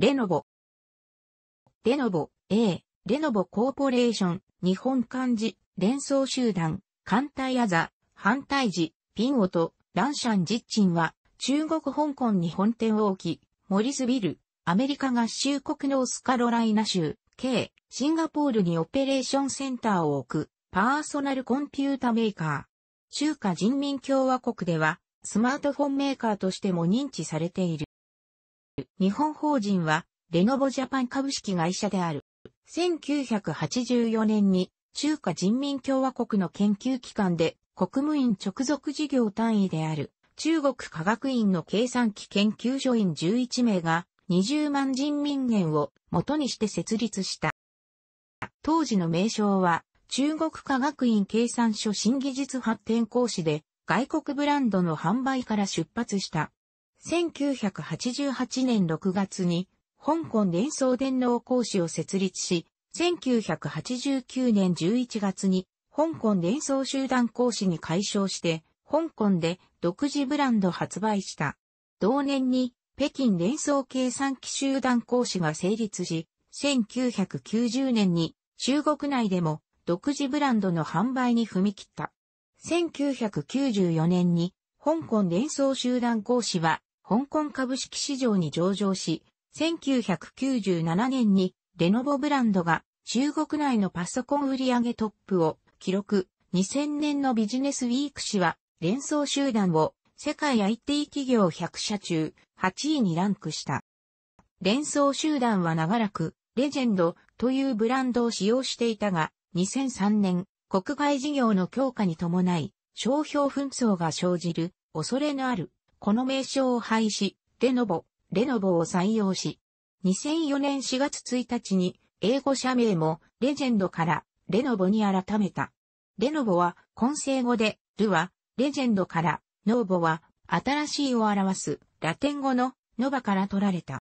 レノボ。レノボ、A、レノボコーポレーション、日本漢字、連想集団、艦隊アザ、反対時、ピンオと、ランシャンチンは、中国香港に本店を置き、モリスビル、アメリカ合衆国ノースカロライナ州、K、シンガポールにオペレーションセンターを置く、パーソナルコンピュータメーカー。中華人民共和国では、スマートフォンメーカーとしても認知されている。日本法人は、レノボジャパン株式会社である。1984年に、中華人民共和国の研究機関で、国務院直属事業単位である、中国科学院の計算機研究所員11名が、20万人民元を元にして設立した。当時の名称は、中国科学院計算書新技術発展講師で、外国ブランドの販売から出発した1988年6月に、香港伝送電脳講師を設立し、1989年11月に、香港伝送集団講師に改称して、香港で独自ブランド発売した。同年に、北京連想計算機集団講師が成立し、1990年に中国内でも独自ブランドの販売に踏み切った。1994年に香港連想集団講師は香港株式市場に上場し、1997年にレノボブランドが中国内のパソコン売上トップを記録。2000年のビジネスウィーク誌は連想集団を世界 IT 企業100社中8位にランクした。連想集団は長らくレジェンドというブランドを使用していたが2003年国外事業の強化に伴い商標紛争が生じる恐れのあるこの名称を廃止、レノボ、レノボを採用し、2004年4月1日に英語社名もレジェンドからレノボに改めた。レノボは混成語で、ルはレジェンドから、ノーボは新しいを表すラテン語のノバから取られた。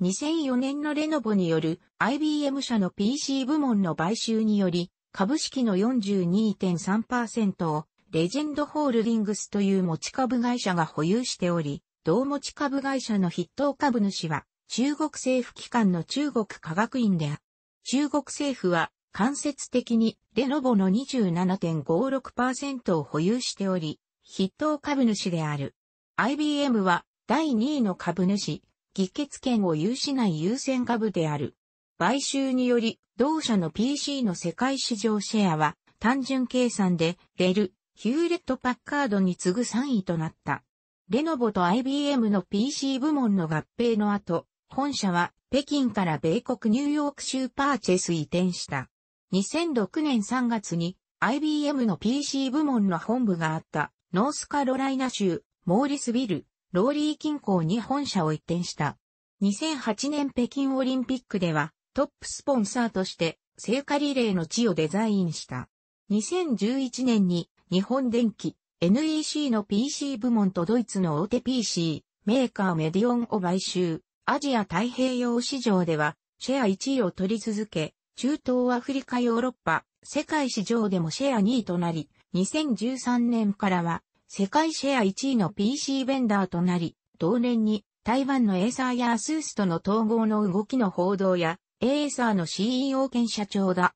2004年のレノボによる IBM 社の PC 部門の買収により株式の42.3%をレジェンドホールディングスという持ち株会社が保有しており、同持ち株会社の筆頭株主は、中国政府機関の中国科学院である。中国政府は、間接的にレノボの27.56%を保有しており、筆頭株主である。IBM は第2位の株主、議決権を有しない優先株である。買収により、同社の PC の世界市場シェアは単純計算で、レル、ヒューレット・パッカードに次ぐ3位となった。レノボと IBM の PC 部門の合併の後、本社は北京から米国ニューヨーク州パーチェス移転した。2006年3月に IBM の PC 部門の本部があったノースカロライナ州モーリスビル、ローリー近郊に本社を移転した。2008年北京オリンピックではトップスポンサーとして聖火リレーの地をデザインした。2011年に日本電機、NEC の PC 部門とドイツの大手 PC、メーカーメディオンを買収。アジア太平洋市場では、シェア1位を取り続け、中東アフリカヨーロッパ、世界市場でもシェア2位となり、2013年からは、世界シェア1位の PC ベンダーとなり、同年に台湾のエーサーやアスースとの統合の動きの報道や、エーサーの CEO 兼社長だ、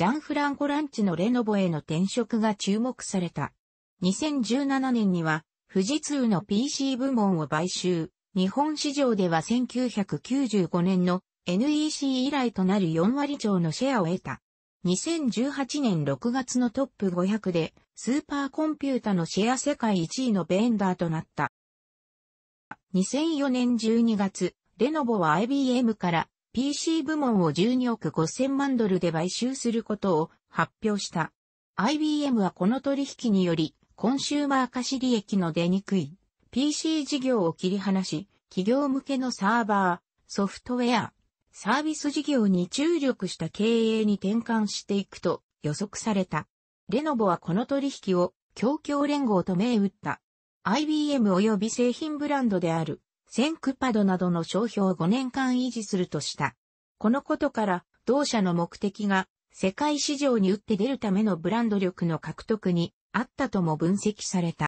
ジャンフランコ・ランチのレノボへの転職が注目された。2017年には、富士通の PC 部門を買収。日本市場では1995年の NEC 以来となる4割超のシェアを得た。2018年6月のトップ500で、スーパーコンピュータのシェア世界1位のベンダーとなった。2004年12月、レノボは IBM から PC 部門を12億5000万ドルで買収することを発表した。IBM はこの取引により、コンシューマー化し利益の出にくい PC 事業を切り離し、企業向けのサーバー、ソフトウェア、サービス事業に注力した経営に転換していくと予測された。レノボはこの取引を協協連合と銘打った。IBM 及び製品ブランドであるセンクパドなどの商標を5年間維持するとした。このことから、同社の目的が、世界市場に打って出るためのブランド力の獲得にあったとも分析された。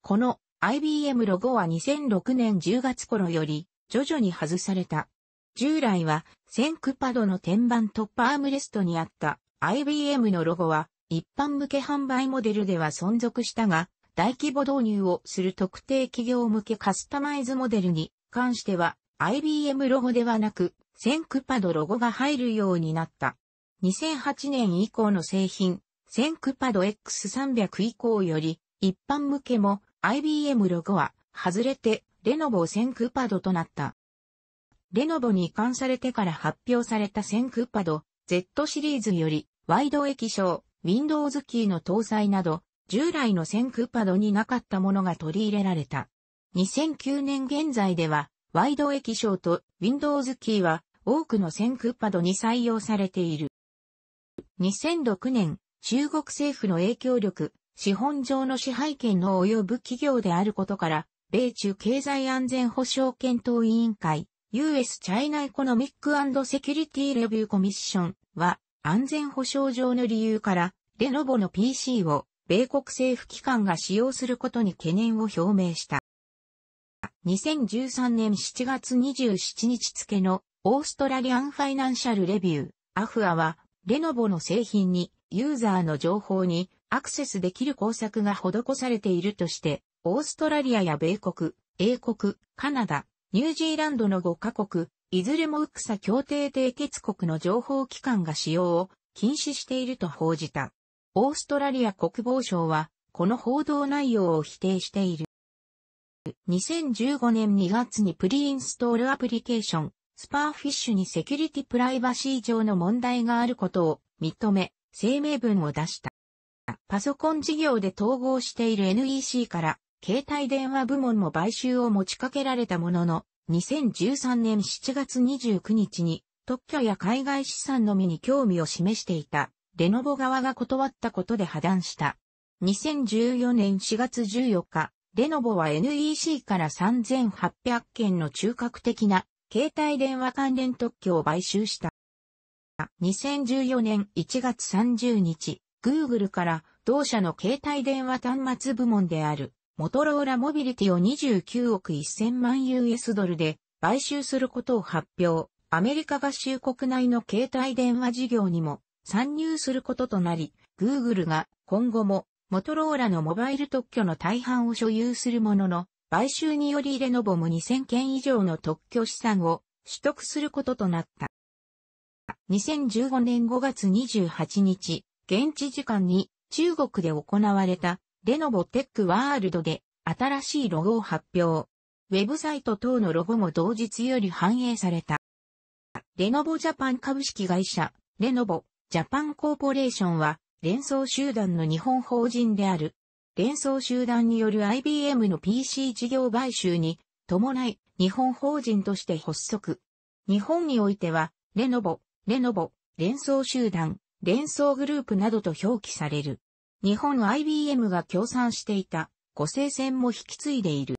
この IBM ロゴは2006年10月頃より徐々に外された。従来はセンクパドの天板トップアームレストにあった IBM のロゴは一般向け販売モデルでは存続したが、大規模導入をする特定企業向けカスタマイズモデルに関しては IBM ロゴではなくセンクパドロゴが入るようになった。2008年以降の製品、センクパド X300 以降より一般向けも IBM ロゴは外れてレノボセンクパドとなった。レノボに移管されてから発表されたセンクパド Z シリーズよりワイド液晶、Windows キーの搭載など従来の先クパドになかったものが取り入れられた。2009年現在では、ワイド液晶と Windows キーは多くの先クパドに採用されている。2006年、中国政府の影響力、資本上の支配権の及ぶ企業であることから、米中経済安全保障検討委員会、US チャイナ c コノミックセキュリティレビューコミッションは、安全保障上の理由から、レノボの PC を米国政府機関が使用することに懸念を表明した。2013年7月27日付のオーストラリアンファイナンシャルレビュー、アフアは、レノボの製品に、ユーザーの情報にアクセスできる工作が施されているとして、オーストラリアや米国、英国、カナダ、ニュージーランドの5カ国、いずれもウクサ協定締結国の情報機関が使用を禁止していると報じた。オーストラリア国防省は、この報道内容を否定している。2015年2月にプリインストールアプリケーション、スパーフィッシュにセキュリティプライバシー上の問題があることを認め、声明文を出した。パソコン事業で統合している NEC から、携帯電話部門も買収を持ちかけられたものの、2013年7月29日に特許や海外資産のみに興味を示していたレノボ側が断ったことで破断した。2014年4月14日、レノボは NEC から3800件の中核的な携帯電話関連特許を買収した。2014年1月30日、Google から同社の携帯電話端末部門であるモトローラモビリティを29億1000万 US ドルで買収することを発表。アメリカ合衆国内の携帯電話事業にも参入することとなり、Google が今後もモトローラのモバイル特許の大半を所有するものの、買収によりレノボも2000件以上の特許資産を取得することとなった。2015年5月28日、現地時間に中国で行われたレノボテックワールドで新しいロゴを発表。ウェブサイト等のロゴも同日より反映された。レノボジャパン株式会社、レノボジャパンコーポレーションは、連想集団の日本法人である。連想集団による IBM の PC 事業買収に、伴い、日本法人として発足。日本においては、レノボ、レノボ、連想集団、連想グループなどと表記される。日本 IBM が協賛していた、五星線も引き継いでいる。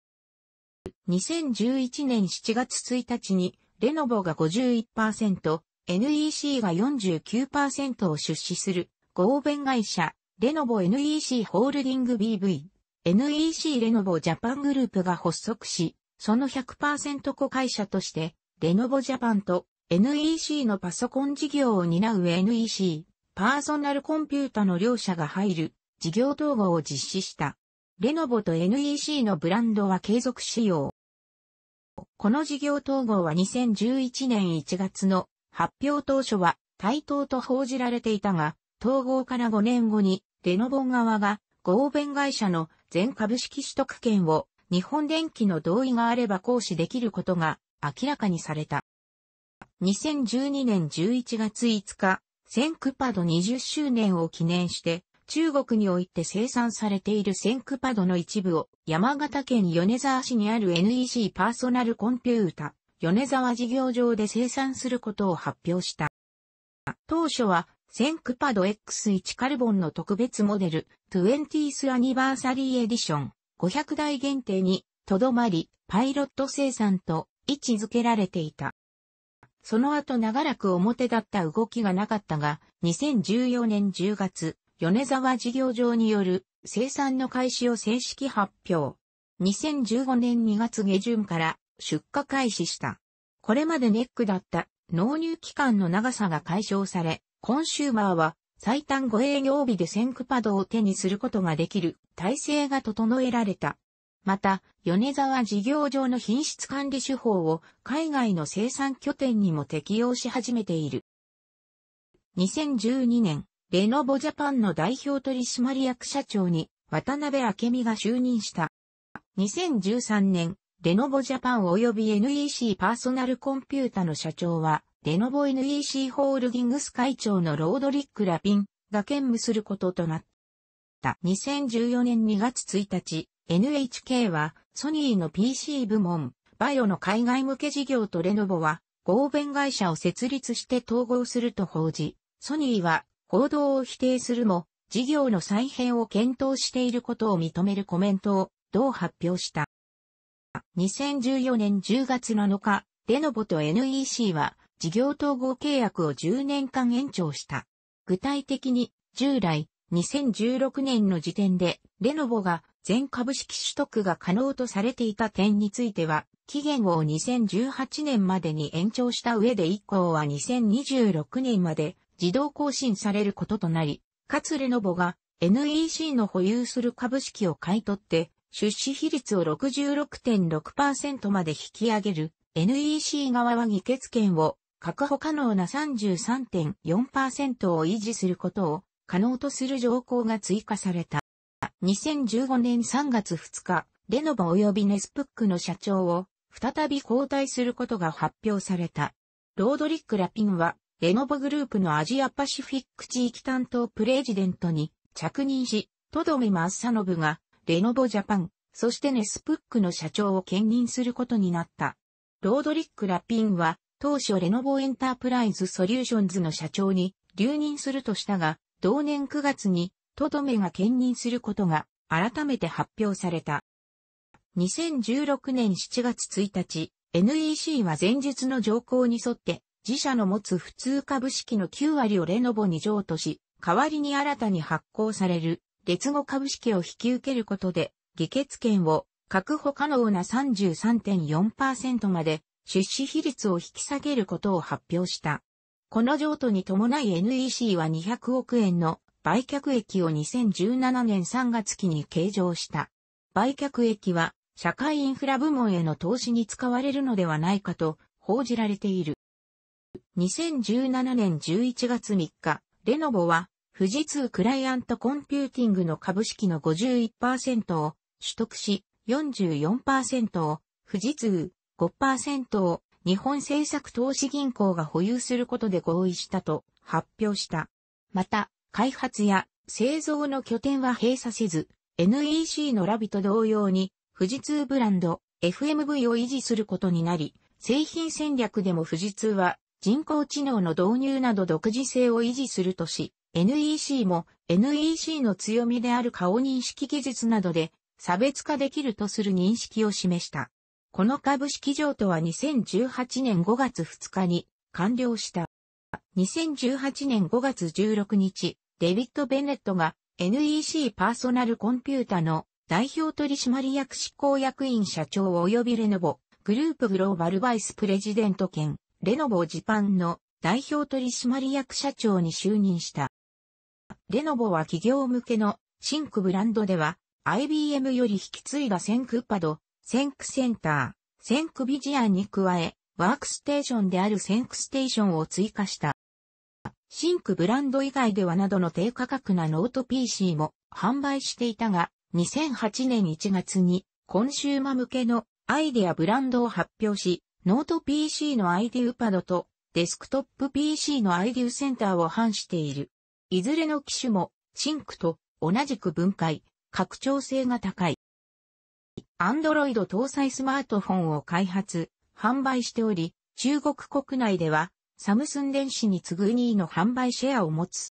2011年7月1日に、レノボが51%、NEC が49%を出資する合弁会社、レノボ NEC ホールディング BV、NEC レノボジャパングループが発足し、その100%子会社として、レノボジャパンと NEC のパソコン事業を担う NEC、パーソナルコンピュータの両社が入る事業統合を実施した。レノボと NEC のブランドは継続使用。この事業統合は2011年1月の発表当初は対等と報じられていたが、統合から5年後にデノボン側が合弁会社の全株式取得権を日本電機の同意があれば行使できることが明らかにされた。2012年11月5日、センクパド20周年を記念して、中国において生産されているセンクパドの一部を山形県米沢市にある NEC パーソナルコンピュータ米沢事業場で生産することを発表した。当初は、センクパド X1 カルボンの特別モデル、20th アニバーサリーエディション、500台限定に、とどまり、パイロット生産と位置づけられていた。その後長らく表だった動きがなかったが、2014年10月、米沢事業場による生産の開始を正式発表。2015年2月下旬から出荷開始した。これまでネックだった納入期間の長さが解消され、コンシューマーは最短5営業日で先駆パドを手にすることができる体制が整えられた。また、米沢事業上の品質管理手法を海外の生産拠点にも適用し始めている。2012年、レノボジャパンの代表取締役社長に渡辺明美が就任した。2013年、レノボジャパン及び NEC パーソナルコンピュータの社長は、レノボ NEC ホールディングス会長のロードリック・ラピンが兼務することとなった。2014年2月1日、NHK はソニーの PC 部門、バイオの海外向け事業とレノボは合弁会社を設立して統合すると報じ、ソニーは報道を否定するも、事業の再編を検討していることを認めるコメントを同発表した。2014年10月7日、レノボと NEC は事業統合契約を10年間延長した。具体的に、従来、2016年の時点で、レノボが全株式取得が可能とされていた点については、期限を2018年までに延長した上で以降は2026年まで自動更新されることとなり、かつレノボが NEC の保有する株式を買い取って、出資比率を66.6%まで引き上げる NEC 側は議決権を確保可能な33.4%を維持することを可能とする条項が追加された。2015年3月2日、レノボ及びネスプックの社長を再び交代することが発表された。ロードリック・ラピンは、レノボグループのアジアパシフィック地域担当プレジデントに着任し、とどめマッサノブがレノボジャパン、そしてネスプックの社長を兼任することになった。ロードリック・ラピンは、当初レノボエンタープライズソリューションズの社長に留任するとしたが、同年9月に、トドメが兼任することが改めて発表された。2016年7月1日、NEC は前述の条項に沿って、自社の持つ普通株式の9割をレノボに譲渡し、代わりに新たに発行される劣後株式を引き受けることで、議決権を確保可能な33.4%まで出資比率を引き下げることを発表した。この譲渡に伴い NEC は200億円の売却益を2017年3月期に計上した。売却益は社会インフラ部門への投資に使われるのではないかと報じられている。2017年11月3日、レノボは富士通クライアントコンピューティングの株式の51%を取得し、44%を富士通、5%を日本政策投資銀行が保有することで合意したと発表した。また、開発や製造の拠点は閉鎖せず、NEC のラビと同様に、富士通ブランド、FMV を維持することになり、製品戦略でも富士通は人工知能の導入など独自性を維持するとし、NEC も NEC の強みである顔認識技術などで差別化できるとする認識を示した。この株式譲渡は2018年5月2日に完了した。2018年5月16日、デビッド・ベネットが NEC パーソナルコンピュータの代表取締役執行役員社長及びレノボグループグローバルバイスプレジデント兼レノボジパンの代表取締役社長に就任した。レノボは企業向けのシンクブランドでは、IBM より引き継いだセンクパド、センクセンター、センクビジアンに加え、ワークステーションであるセンクステーションを追加した。シンクブランド以外ではなどの低価格なノート PC も販売していたが、2008年1月にコンシューマ向けのアイデアブランドを発表し、ノート PC のアイデューパドとデスクトップ PC のアイデューセンターを反している。いずれの機種も、シンクと同じく分解、拡張性が高い。Android 搭載スマートフォンを開発、販売しており、中国国内では、サムスン電子に次ぐ2位の販売シェアを持つ。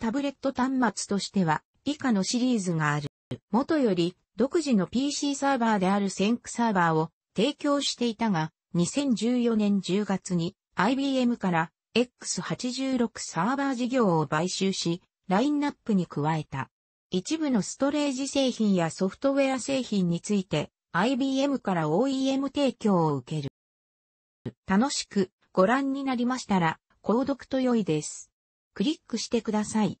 タブレット端末としては、以下のシリーズがある。元より、独自の PC サーバーであるセンクサーバーを提供していたが、2014年10月に IBM から X86 サーバー事業を買収し、ラインナップに加えた。一部のストレージ製品やソフトウェア製品について IBM から OEM 提供を受ける。楽しくご覧になりましたら、購読と良いです。クリックしてください。